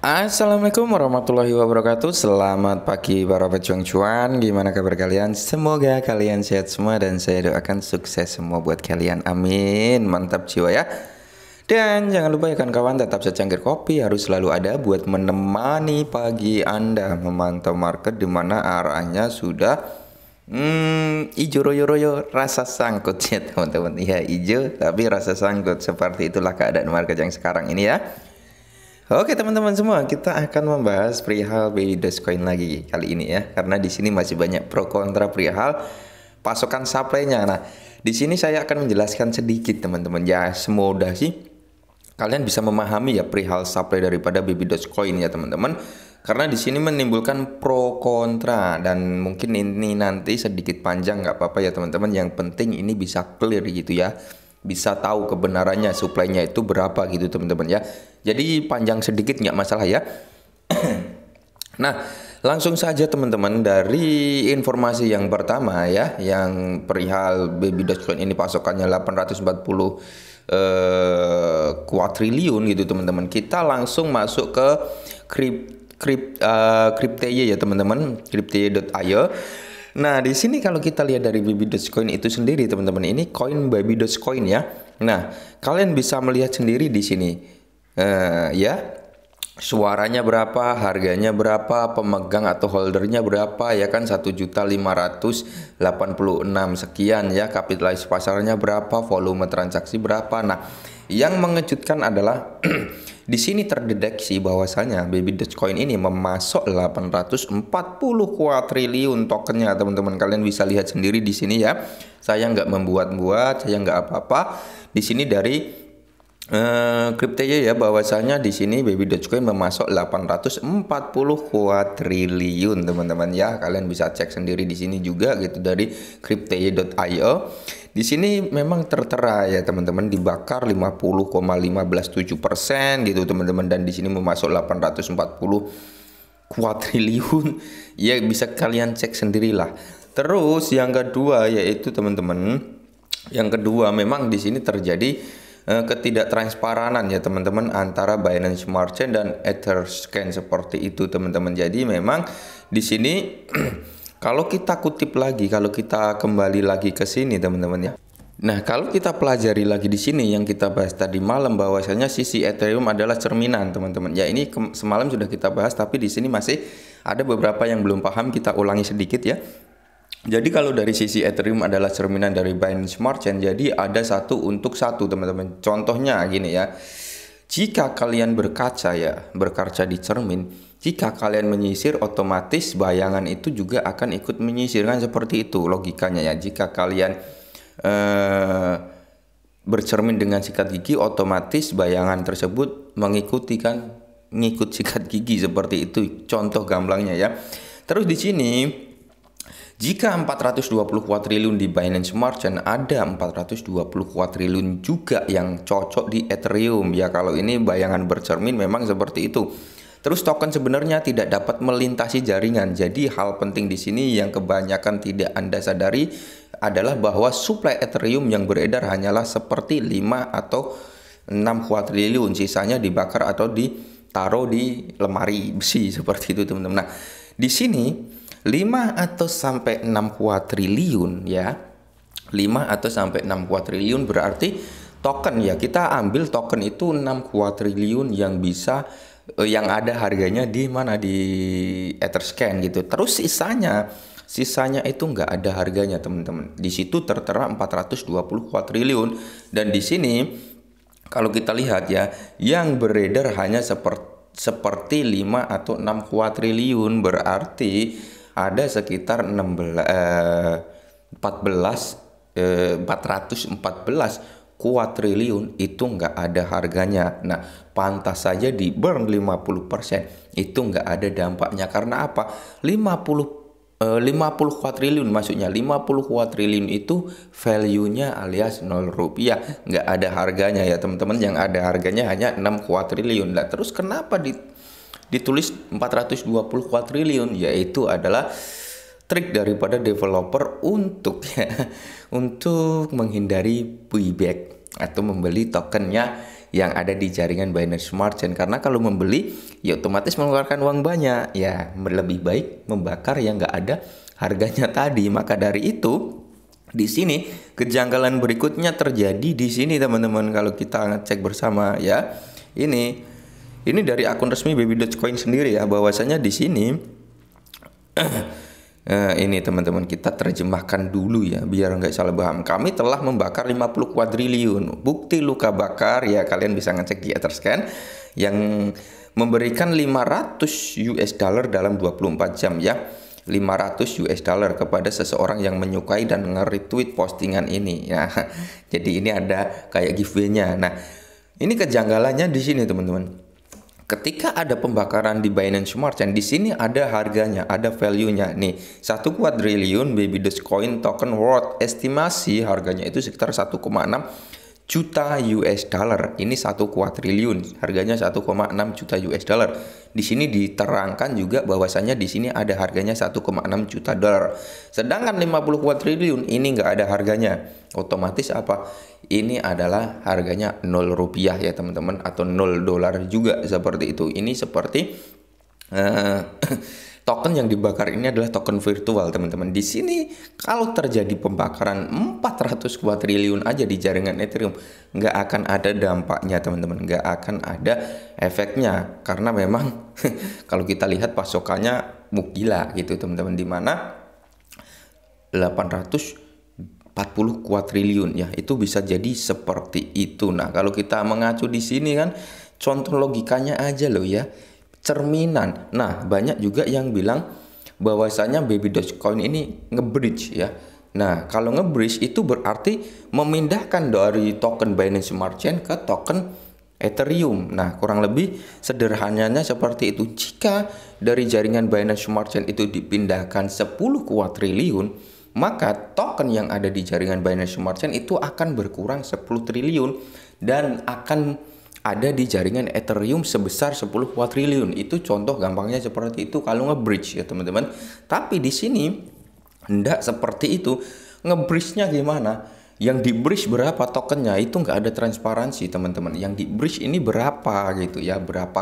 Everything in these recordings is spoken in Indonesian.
Assalamualaikum warahmatullahi wabarakatuh Selamat pagi para pejuang cuan Gimana kabar kalian? Semoga kalian sehat semua Dan saya doakan sukses semua buat kalian Amin Mantap jiwa ya Dan jangan lupa ya kan kawan Tetap secangkir kopi harus selalu ada Buat menemani pagi Anda Memantau market dimana arahnya sudah Hmm, ijo royo royo rasa sangkut ya teman-teman Iya ijo tapi rasa sangkut Seperti itulah keadaan market yang sekarang ini ya Oke teman-teman semua, kita akan membahas perihal baby Dogecoin lagi kali ini ya, karena di sini masih banyak pro kontra perihal pasokan supply-nya. Nah, di sini saya akan menjelaskan sedikit teman-teman ya, semoga sih kalian bisa memahami ya perihal supply daripada baby Dogecoin ya teman-teman. Karena di sini menimbulkan pro kontra dan mungkin ini nanti sedikit panjang nggak apa-apa ya teman-teman. Yang penting ini bisa clear gitu ya bisa tahu kebenarannya suplainya itu berapa gitu teman-teman ya. Jadi panjang sedikit nggak masalah ya. nah langsung saja teman-teman dari informasi yang pertama ya yang perihal baby Dogecoin ini pasokannya 840 eh, kuatriliun gitu teman-teman. Kita langsung masuk ke krip krip uh, ya teman-teman kripteye.io Nah, di sini kalau kita lihat dari Baby Dogecoin itu sendiri, teman-teman, ini koin Baby Dogecoin ya. Nah, kalian bisa melihat sendiri di sini. Uh, ya, suaranya berapa, harganya berapa, pemegang atau holdernya berapa ya kan satu juta lima ratus delapan puluh enam sekian ya, kapitalisasi pasarnya berapa, volume transaksi berapa. Nah, yang mengejutkan adalah di sini terdeteksi bahwasanya baby Dogecoin ini memasok 840 kuatriliun tokennya teman-teman kalian bisa lihat sendiri di sini ya. Saya nggak membuat-buat, saya nggak apa-apa. Di sini dari Uh, ya bahwasanya di sini baby Dogecoin memasok 840 kuadriliun teman-teman ya kalian bisa cek sendiri di sini juga gitu dari cryptj.io di sini memang tertera ya teman-teman dibakar 50,157 persen gitu teman-teman dan di sini memasok 840 kuadriliun ya bisa kalian cek sendirilah terus yang kedua yaitu teman-teman yang kedua memang di sini terjadi Eh, ketidaktransparanan ya teman-teman antara Binance Smart Chain dan Etherscan seperti itu teman-teman. Jadi memang di sini kalau kita kutip lagi, kalau kita kembali lagi ke sini teman-teman ya. Nah, kalau kita pelajari lagi di sini yang kita bahas tadi malam bahwasanya sisi Ethereum adalah cerminan, teman-teman. Ya, ini semalam sudah kita bahas tapi di sini masih ada beberapa yang belum paham, kita ulangi sedikit ya. Jadi kalau dari sisi Ethereum adalah cerminan dari Binance Smart Chain, jadi ada satu untuk satu teman-teman. Contohnya gini ya, jika kalian berkaca ya, berkaca di cermin, jika kalian menyisir otomatis bayangan itu juga akan ikut menyisir kan seperti itu logikanya ya. Jika kalian eh, bercermin dengan sikat gigi, otomatis bayangan tersebut mengikuti kan, ngikut sikat gigi seperti itu. Contoh gamblangnya ya. Terus di sini jika 420 triliun di Binance Smart Chain, ada 420 triliun juga yang cocok di Ethereum. Ya kalau ini bayangan bercermin memang seperti itu. Terus token sebenarnya tidak dapat melintasi jaringan. Jadi hal penting di sini yang kebanyakan tidak Anda sadari adalah bahwa suplai Ethereum yang beredar hanyalah seperti 5 atau 6 triliun. sisanya dibakar atau ditaruh di lemari besi seperti itu, teman-teman. Nah, di sini 5 atau sampai 6 kuatriliun ya. 5 atau sampai 6 kuatriliun berarti token ya. Kita ambil token itu 6 kuatriliun yang bisa eh, yang ada harganya di mana di Etherscan gitu. Terus sisanya sisanya itu nggak ada harganya teman-teman. Di situ tertera 420 kuatriliun dan di sini kalau kita lihat ya yang beredar hanya seperti seperti 5 atau 6 kuatriliun berarti ada sekitar 16 eh, 14 eh, 414 kuatriliun itu nggak ada harganya. Nah, pantas saja di burn 50% itu nggak ada dampaknya karena apa? 50 50 kuadriliun maksudnya 50 kuadriliun itu value-nya alias 0 rupiah nggak ada harganya ya teman-teman yang ada harganya hanya 6 kuadriliun lah terus kenapa di ditulis 420 kuadriliun yaitu adalah trik daripada developer untuk ya, untuk menghindari buyback atau membeli tokennya yang ada di jaringan Binance Smart Chain karena kalau membeli ya otomatis mengeluarkan uang banyak ya lebih baik membakar yang nggak ada harganya tadi maka dari itu di sini kejanggalan berikutnya terjadi di sini teman-teman kalau kita ngecek bersama ya ini ini dari akun resmi Baby Coin sendiri ya, bahwasanya di sini eh, ini teman-teman kita terjemahkan dulu ya biar nggak salah paham. Kami telah membakar 50 kuadriliun. Bukti luka bakar ya kalian bisa ngecek di Etherscan yang memberikan 500 US dollar dalam 24 jam ya. 500 US dollar kepada seseorang yang menyukai dan nge-retweet postingan ini ya. Jadi ini ada kayak giveaway-nya. Nah, ini kejanggalannya di sini teman-teman ketika ada pembakaran di Binance Smart Chain di sini ada harganya, ada value-nya. Nih, 1 kuadriliun Baby coin token worth estimasi harganya itu sekitar 1,6 juta US dollar. Ini satu kuadriliun, harganya 1,6 juta US dollar. Di sini diterangkan juga bahwasannya di sini ada harganya 1,6 juta dollar. Sedangkan 50 kuadriliun ini nggak ada harganya. Otomatis apa? Ini adalah harganya 0 rupiah ya teman-teman atau 0 dolar juga seperti itu. Ini seperti uh, token yang dibakar ini adalah token virtual, teman-teman. Di sini kalau terjadi pembakaran 400 triliun aja di jaringan Ethereum, nggak akan ada dampaknya, teman-teman. Nggak akan ada efeknya karena memang kalau kita lihat pasokannya mugila gitu, teman-teman. Di mana 800 40 triliun ya itu bisa jadi seperti itu nah kalau kita mengacu di sini kan contoh logikanya aja loh ya cerminan. Nah, banyak juga yang bilang bahwasanya baby Dogecoin ini ngebridge ya. Nah, kalau ngebridge itu berarti memindahkan dari token Binance Smart Chain ke token Ethereum. Nah, kurang lebih sederhananya seperti itu. Jika dari jaringan Binance Smart Chain itu dipindahkan 10 triliun, maka token yang ada di jaringan Binance Smart Chain itu akan berkurang 10 triliun dan akan ada di jaringan Ethereum sebesar 10 triliun Itu contoh gampangnya seperti itu kalau nge-bridge ya teman-teman. Tapi di sini ndak seperti itu. nge nya gimana? yang di bridge berapa tokennya itu nggak ada transparansi teman-teman yang di bridge ini berapa gitu ya berapa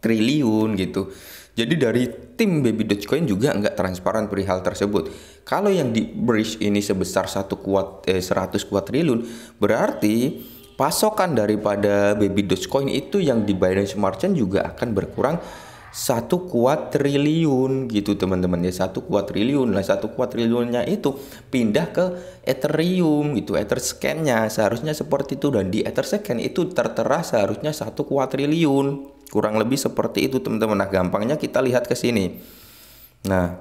triliun gitu jadi dari tim baby dogecoin juga nggak transparan perihal tersebut kalau yang di bridge ini sebesar satu kuat eh, 100 kuat triliun berarti pasokan daripada baby Dogecoin itu yang di Binance Smart Chain juga akan berkurang satu kuat triliun gitu teman-teman ya satu kuat triliun lah satu kuat triliunnya itu pindah ke Ethereum gitu Etherscan-nya seharusnya seperti itu dan di Etherscan itu tertera seharusnya satu kuat triliun kurang lebih seperti itu teman-teman nah gampangnya kita lihat ke sini nah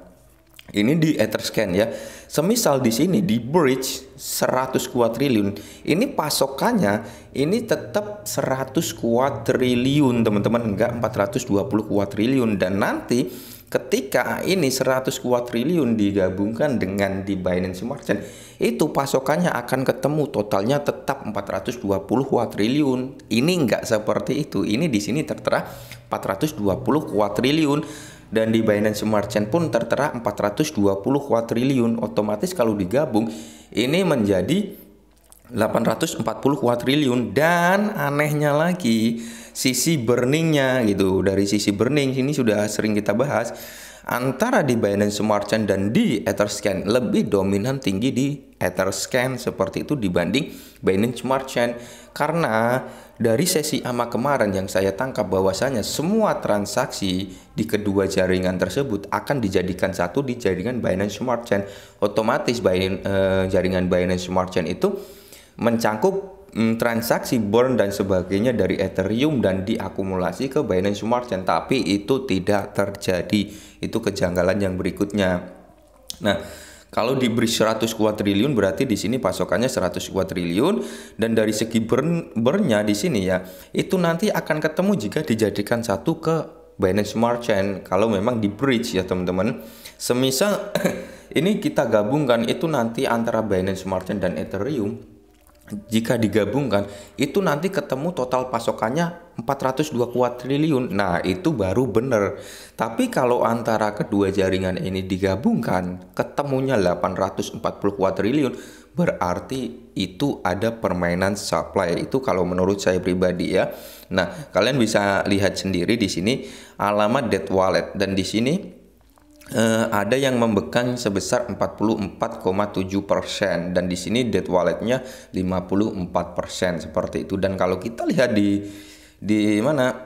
ini di Etherscan ya Semisal di sini di bridge 100 triliun, ini pasokannya ini tetap 100 triliun, teman-teman, enggak 420 triliun. dan nanti ketika ini 100 triliun digabungkan dengan di Binance Smart Chain, itu pasokannya akan ketemu totalnya tetap 420 triliun. Ini enggak seperti itu. Ini di sini tertera 420 triliun dan di Binance Smart Chain pun tertera 420 triliun, otomatis kalau digabung ini menjadi 840 triliun. dan anehnya lagi sisi burningnya gitu dari sisi burning ini sudah sering kita bahas antara di Binance Smart Chain dan di Etherscan lebih dominan tinggi di Etherscan seperti itu dibanding Binance Smart Chain karena dari sesi AMA kemarin yang saya tangkap bahwasanya semua transaksi di kedua jaringan tersebut akan dijadikan satu di jaringan Binance Smart Chain otomatis Binance, eh, jaringan Binance Smart Chain itu mencangkup mm, transaksi burn dan sebagainya dari Ethereum dan diakumulasi ke Binance Smart Chain tapi itu tidak terjadi itu kejanggalan yang berikutnya nah kalau diberi 100 kuadriliun berarti di sini pasokannya 100 kuadriliun dan dari segi burn burnnya di sini ya itu nanti akan ketemu jika dijadikan satu ke Binance Smart Chain kalau memang di bridge ya teman-teman semisal ini kita gabungkan itu nanti antara Binance Smart Chain dan Ethereum jika digabungkan itu nanti ketemu total pasokannya 402 triliun. Nah, itu baru bener. Tapi kalau antara kedua jaringan ini digabungkan, ketemunya 840 triliun berarti itu ada permainan supply. Itu kalau menurut saya pribadi ya. Nah, kalian bisa lihat sendiri di sini alamat dead wallet dan di sini Uh, ada yang membekan sebesar 44,7 persen dan di sini dead walletnya 54 persen seperti itu dan kalau kita lihat di di mana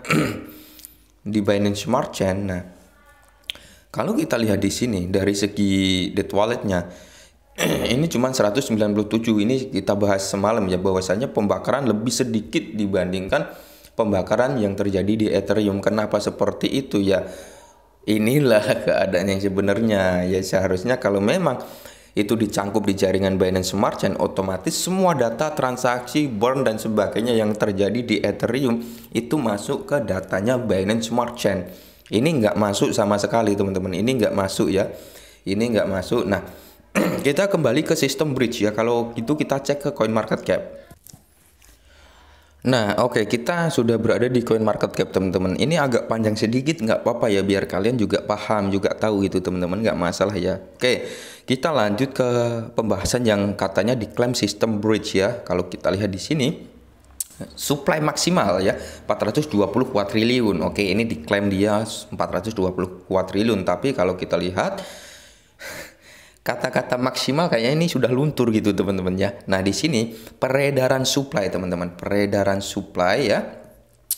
di Binance Smart Chain nah kalau kita lihat di sini dari segi dead walletnya ini cuma 197 ini kita bahas semalam ya bahwasanya pembakaran lebih sedikit dibandingkan pembakaran yang terjadi di Ethereum kenapa seperti itu ya inilah keadaan yang sebenarnya ya seharusnya kalau memang itu dicangkup di jaringan Binance Smart Chain otomatis semua data transaksi burn dan sebagainya yang terjadi di Ethereum itu masuk ke datanya Binance Smart Chain ini nggak masuk sama sekali teman-teman ini nggak masuk ya ini nggak masuk nah kita kembali ke sistem bridge ya kalau itu kita cek ke coin market cap Nah, oke, okay, kita sudah berada di coin market cap, teman-teman. Ini agak panjang sedikit, nggak apa-apa ya, biar kalian juga paham, juga tahu gitu, teman-teman, nggak masalah ya. Oke, okay, kita lanjut ke pembahasan yang katanya diklaim sistem bridge ya. Kalau kita lihat di sini, supply maksimal ya 420 triliun Oke, okay, ini diklaim dia 420 triliun tapi kalau kita lihat kata-kata maksimal kayaknya ini sudah luntur gitu teman-teman ya. Nah, di sini peredaran supply teman-teman, peredaran supply ya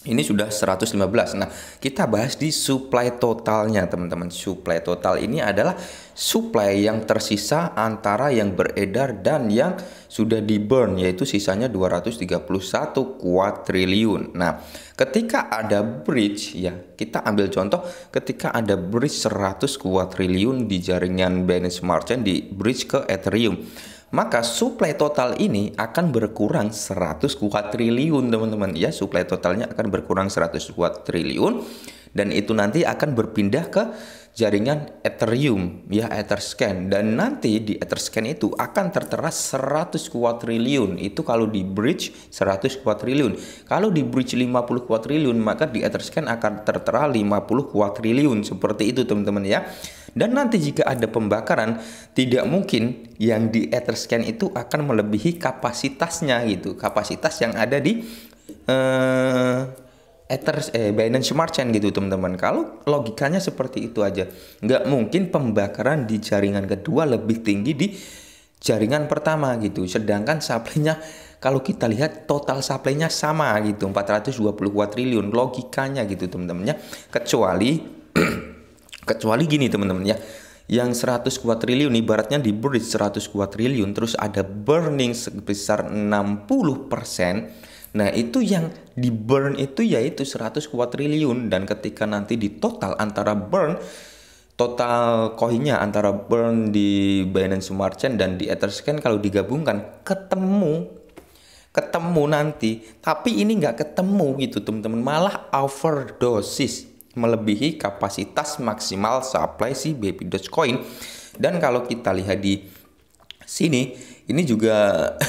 ini sudah 115. Nah, kita bahas di supply totalnya, teman-teman. Supply total ini adalah supply yang tersisa antara yang beredar dan yang sudah di burn, yaitu sisanya 231 kuatriliun. Nah, ketika ada bridge, ya, kita ambil contoh ketika ada bridge 100 kuatriliun di jaringan Binance Smart Chain di bridge ke Ethereum maka suplai total ini akan berkurang 100 kuat triliun teman-teman ya suplai totalnya akan berkurang 100 kuat triliun dan itu nanti akan berpindah ke jaringan Ethereum ya Etherscan dan nanti di Etherscan itu akan tertera 100 kuat triliun itu kalau di bridge 100 kuat triliun kalau di bridge 50 kuat triliun maka di Etherscan akan tertera 50 kuat triliun seperti itu teman-teman ya dan nanti jika ada pembakaran, tidak mungkin yang di etherscan itu akan melebihi kapasitasnya gitu, kapasitas yang ada di uh, ether eh, Binance Smart Chain gitu teman-teman. Kalau logikanya seperti itu aja, nggak mungkin pembakaran di jaringan kedua lebih tinggi di jaringan pertama gitu. Sedangkan supply-nya kalau kita lihat total supply-nya sama gitu 420 triliun logikanya gitu teman-temannya kecuali Kecuali gini teman-teman ya, yang 100 kuat triliun ibaratnya di bridge 100 triliun terus ada burning sebesar 60%. Nah, itu yang di burn itu yaitu 100 kuat triliun dan ketika nanti di total antara burn total koinnya antara burn di Binance Smart Chain dan di Etherscan kalau digabungkan ketemu ketemu nanti tapi ini nggak ketemu gitu teman-teman malah overdosis melebihi kapasitas maksimal supply si baby Dogecoin. Dan kalau kita lihat di sini, ini juga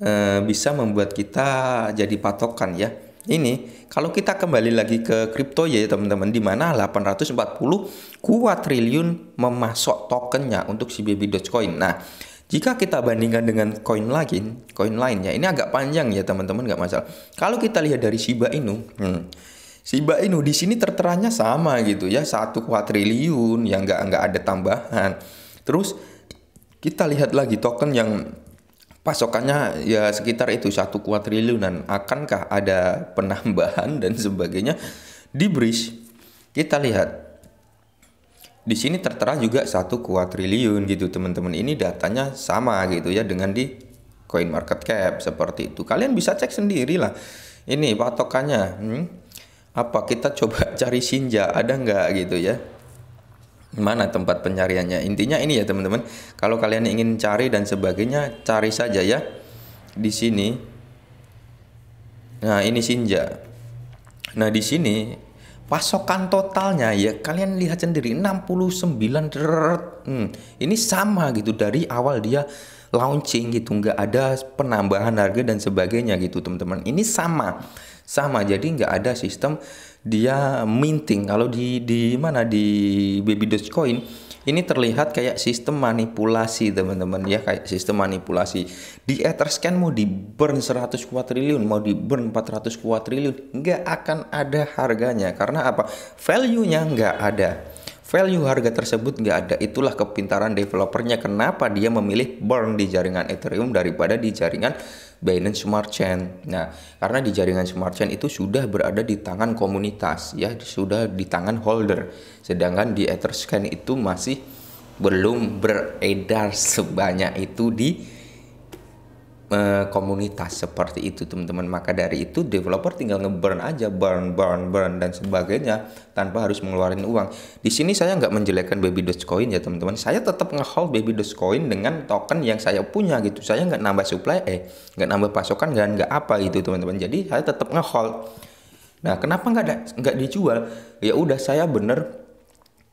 eh, bisa membuat kita jadi patokan ya. Ini kalau kita kembali lagi ke kripto ya teman-teman di mana 840 kuat triliun memasok tokennya untuk si baby Dogecoin. Nah, jika kita bandingkan dengan koin lain, koin lainnya ini agak panjang ya teman-teman nggak masalah. Kalau kita lihat dari Shiba Inu, hmm, Si Inu di sini terteranya sama gitu ya, satu kuatriliun yang nggak nggak ada tambahan. Terus kita lihat lagi token yang pasokannya ya sekitar itu satu kuatriliunan. Akankah ada penambahan dan sebagainya di bridge? Kita lihat di sini tertera juga satu kuatriliun gitu teman-teman. Ini datanya sama gitu ya dengan di Coin Market Cap seperti itu. Kalian bisa cek sendiri lah. Ini patokannya. Hmm apa kita coba cari sinja ada nggak gitu ya mana tempat pencariannya intinya ini ya teman-teman kalau kalian ingin cari dan sebagainya cari saja ya di sini nah ini sinja nah di sini pasokan totalnya ya kalian lihat sendiri 69 hmm, ini sama gitu dari awal dia launching gitu nggak ada penambahan harga dan sebagainya gitu teman-teman ini sama sama jadi nggak ada sistem dia minting kalau di di mana di baby dogecoin ini terlihat kayak sistem manipulasi teman-teman ya kayak sistem manipulasi di Etherscan mau di burn 100 triliun mau di burn 400 triliun nggak akan ada harganya karena apa value-nya nggak ada value harga tersebut nggak ada itulah kepintaran developernya kenapa dia memilih burn di jaringan Ethereum daripada di jaringan Binance Smart Chain. Nah, karena di jaringan Smart Chain itu sudah berada di tangan komunitas ya, sudah di tangan holder. Sedangkan di Etherscan itu masih belum beredar sebanyak itu di Eh, komunitas seperti itu teman-teman maka dari itu developer tinggal ngeburn aja burn burn burn dan sebagainya tanpa harus mengeluarkan uang di sini saya nggak menjelekkan baby dogecoin ya teman-teman saya tetap ngehold baby dogecoin dengan token yang saya punya gitu saya nggak nambah supply eh nggak nambah pasokan dan nggak apa gitu teman-teman jadi saya tetap ngehold nah kenapa nggak nggak dijual ya udah saya bener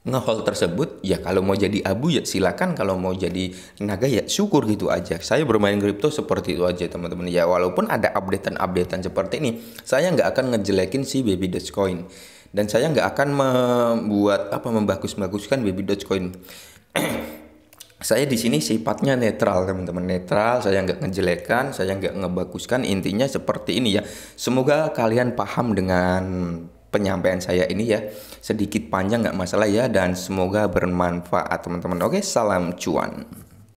ngehol tersebut ya kalau mau jadi abu ya silakan kalau mau jadi naga ya syukur gitu aja saya bermain kripto seperti itu aja teman-teman ya walaupun ada updatean-updatean seperti ini saya nggak akan ngejelekin si baby dogecoin dan saya nggak akan membuat apa membagus-baguskan baby dogecoin saya di sini sifatnya netral teman-teman netral saya nggak ngejelekan saya nggak ngebaguskan intinya seperti ini ya semoga kalian paham dengan penyampaian saya ini ya sedikit panjang nggak masalah ya dan semoga bermanfaat teman-teman oke salam cuan